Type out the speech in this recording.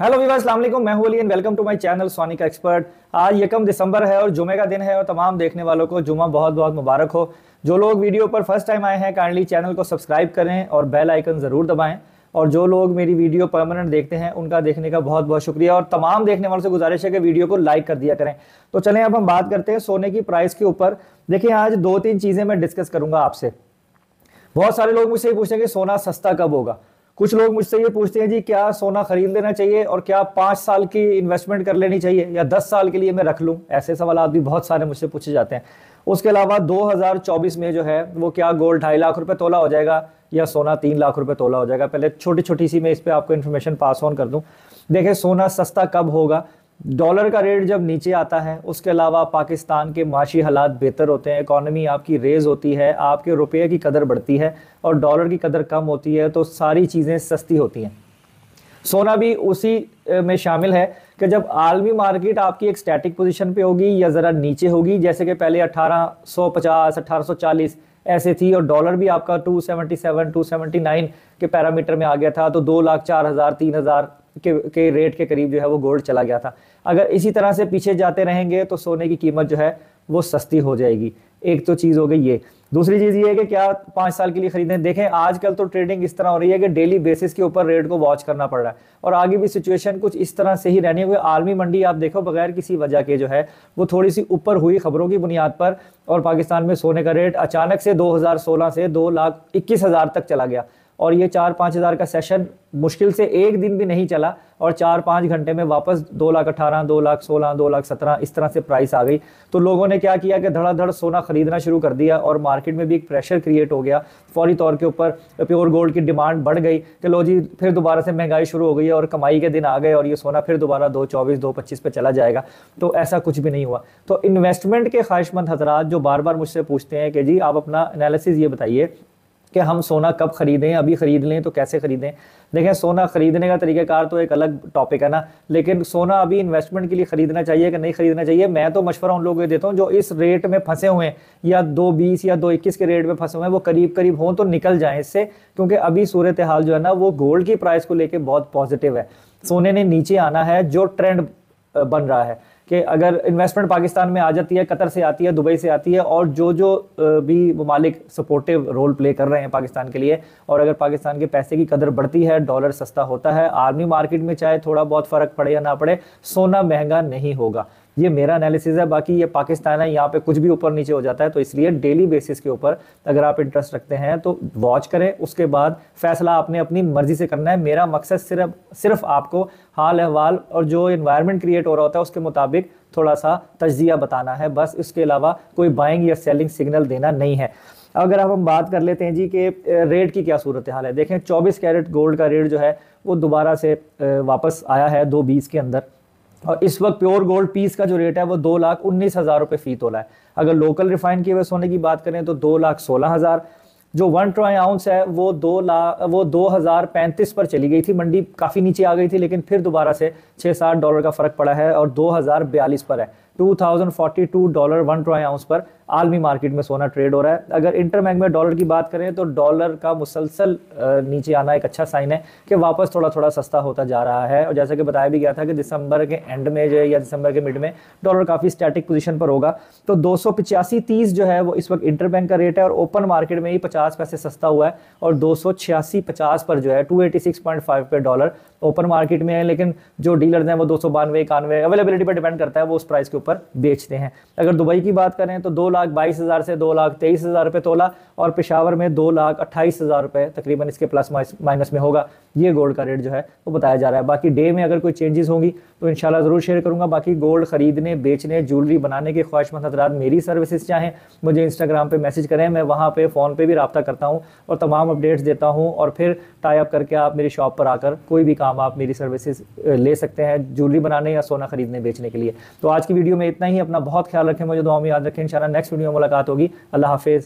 hello viewer असलम मैं Ali and welcome to my channel sonic expert आज यकम दिसंबर है और जुमे का दिन है और तमाम देखने वालों को जुमा बहुत बहुत मुबारक हो जो लोग वीडियो पर फर्स्ट टाइम आए हैं काइंडली चैनल को सब्सक्राइब करें और बेल आइकन ज़रूर दबाएं और जो लोग मेरी वीडियो परमानेंट देखते हैं उनका देखने का बहुत बहुत शुक्रिया और तमाम देखने वालों से गुजारिश है कि वीडियो को लाइक कर दिया करें तो चलें अब हम बात करते हैं सोने की प्राइस के ऊपर देखिए आज दो तीन चीज़ें मैं डिस्कस करूँगा आपसे बहुत सारे लोग मुझसे पूछते हैं कि सोना सस्ता कब होगा कुछ लोग मुझसे ये पूछते हैं जी क्या सोना खरीद लेना चाहिए और क्या पांच साल की इन्वेस्टमेंट कर लेनी चाहिए या दस साल के लिए मैं रख लूँ ऐसे सवाल भी बहुत सारे मुझसे पूछे जाते हैं उसके अलावा 2024 में जो है वो क्या गोल्ड ढाई लाख रुपए तोला हो जाएगा या सोना तीन लाख रुपए तोला हो जाएगा पहले छोटी छोटी सी मैं इस पर आपको इन्फॉर्मेशन पास ऑन कर दूँ देखिए सोना सस्ता कब होगा डॉलर का रेट जब नीचे आता है उसके अलावा पाकिस्तान के माशी हालात बेहतर होते हैं इकॉनमी आपकी रेज होती है आपके रुपये की कदर बढ़ती है और डॉलर की कदर कम होती है तो सारी चीज़ें सस्ती होती हैं सोना भी उसी में शामिल है कि जब आलमी मार्केट आपकी एक स्टैटिक पोजीशन पे होगी या ज़रा नीचे होगी जैसे कि पहले 1850 1840 ऐसे थी और डॉलर भी आपका 277 279 के पैरामीटर में आ गया था तो दो लाख चार हज़ार तीन हज़ार के के रेट के करीब जो है वो गोल्ड चला गया था अगर इसी तरह से पीछे जाते रहेंगे तो सोने की कीमत जो है वो सस्ती हो जाएगी एक तो चीज़ हो गई ये दूसरी चीज़ ये है कि क्या पाँच साल के लिए खरीदें देखें आजकल तो ट्रेडिंग इस तरह हो रही है कि डेली बेसिस के ऊपर रेट को वॉच करना पड़ रहा है और आगे भी सिचुएशन कुछ इस तरह से ही रहनी है क्योंकि आलमी मंडी आप देखो बगैर किसी वजह के जो है वो थोड़ी सी ऊपर हुई खबरों की बुनियाद पर और पाकिस्तान में सोने का रेट अचानक से दो से दो लाख इक्कीस हज़ार तक चला गया और ये चार पाँच हज़ार का सेशन मुश्किल से एक दिन भी नहीं चला और चार पाँच घंटे में वापस दो लाख अठारह दो लाख सोलह दो लाख सत्रह इस तरह से प्राइस आ गई तो लोगों ने क्या किया कि धड़ाधड़ सोना खरीदना शुरू कर दिया और मार्केट में भी एक प्रेशर क्रिएट हो गया फौरी तौर के ऊपर प्योर गोल्ड की डिमांड बढ़ गई कि लो जी फिर दोबारा से महंगाई शुरू हो गई और कमाई के दिन आ गए और ये सोना फिर दोबारा दो चौबीस दो पच्चीस पर चला जाएगा तो ऐसा कुछ भी नहीं हुआ तो इन्वेस्टमेंट के ख्वाहिशमंद हजरात जो बार बार मुझसे पूछते हैं कि जी आप अपना एनालिसिस ये बताइए कि हम सोना कब खरीदें अभी खरीद लें तो कैसे खरीदें देखें सोना खरीदने का तरीक़ाकार तो एक अलग टॉपिक है ना लेकिन सोना अभी इन्वेस्टमेंट के लिए खरीदना चाहिए कि नहीं खरीदना चाहिए मैं तो मशवरा उन लोगों को देता हूँ जो इस रेट में फंसे हुए हैं या दो बीस या दो इक्कीस के रेट में फंसे हुए हैं वो करीब करीब हों तो निकल जाएं इससे क्योंकि अभी सूरत हाल जो है ना वो गोल्ड की प्राइस को लेकर बहुत पॉजिटिव है सोने ने नीचे आना है जो ट्रेंड बन रहा है कि अगर इन्वेस्टमेंट पाकिस्तान में आ जाती है कतर से आती है दुबई से आती है और जो जो भी ममालिक सपोर्टिव रोल प्ले कर रहे हैं पाकिस्तान के लिए और अगर पाकिस्तान के पैसे की कदर बढ़ती है डॉलर सस्ता होता है आर्मी मार्केट में चाहे थोड़ा बहुत फ़र्क पड़े या ना पड़े सोना महंगा नहीं होगा ये मेरा एनालिसिस है बाकी ये पाकिस्तान है यहाँ पे कुछ भी ऊपर नीचे हो जाता है तो इसलिए डेली बेसिस के ऊपर अगर आप इंटरेस्ट रखते हैं तो वॉच करें उसके बाद फैसला आपने अपनी मर्जी से करना है मेरा मकसद सिर्फ सिर्फ आपको हाल अहवाल और जो इन्वायरमेंट क्रिएट हो रहा होता है उसके मुताबिक थोड़ा सा तजिया बताना है बस इसके अलावा कोई बाइंग या सेलिंग सिग्नल देना नहीं है अगर हम बात कर लेते हैं जी कि रेट की क्या सूरत हाल है देखें 24 कैरेट गोल्ड का रेट जो है वो दोबारा से वापस आया है दो बीस के अंदर और इस वक्त प्योर गोल्ड पीस का जो रेट है वो दो लाख उन्नीस हज़ार रुपये फी तोला है अगर लोकल रिफाइन की वजह सोने की बात करें तो दो लाख सोलह हज़ार जो वन ट्राई आउंस है वो दो लाख वो दो हज़ार पैंतीस पर चली गई थी मंडी काफ़ी नीचे आ गई थी लेकिन फिर दोबारा से छः सात डॉलर का फ़र्क पड़ा है और दो हज़ार बयालीस पर है two thousand forty two dollar one troy ounce पर आलमी मार्केट में सोना ट्रेड हो रहा है अगर इंटरबैंक में डॉलर की बात करें तो डॉलर का मुसलसल नीचे आना एक अच्छा साइन है कि वापस थोड़ा थोड़ा सस्ता होता जा रहा है और जैसा कि बताया भी गया था कि दिसंबर के एंड में जो है या दिसंबर के मिड में डॉलर काफ़ी स्टैटिक पोजिशन पर होगा तो दो सौ जो है वो इस वक्त बैंक का रेट है और ओपन मार्केट में ही पचास पैसे सस्ता हुआ है और दो सौ पर जो है टू पे डॉलर ओपन मार्केट में है लेकिन जो डीलर हैं वो दो सौ अवेलेबिलिटी पर डिपेंड करता है वो उस प्राइस के ऊपर बेचते हैं अगर दुबई की बात करें तो दो लाख बाईस हज़ार से दो लाख तेईस हज़ार रुपये तोला और पेशावर में दो लाख अट्ठाईस हज़ार रुपये तकरीबन इसके प्लस माइनस में होगा ये गोल्ड का रेट जो है वो बताया जा रहा है बाकी डे में अगर कोई चेंजेस होंगी तो इन ज़रूर शेयर करूँगा बाकी गोल्ड खरीदने बेचने ज्वेलरी बनाने के ख्वाहिशमंद हजरात मेरी सर्विसेज चाहें मुझे इंस्टाग्राम पर मैसेज करें मैं वहाँ पर फ़ोन पर भी रबता करता हूँ और तमाम अपडेट्स देता हूँ और फिर टाइप करके आप मेरी शॉप पर आकर कोई भी काम आप मेरी सर्विसेज ले सकते हैं ज्वेलरी बनाने या सोना खरीदने बेचने के लिए तो आज की वीडियो में इतना ही अपना बहुत ख्याल रखें मुझे दुआ में याद रखें इंशाल्लाह नेक्स्ट नेक्स्ट वीडियो में मुलाकात होगी अल्लाह हाफिज़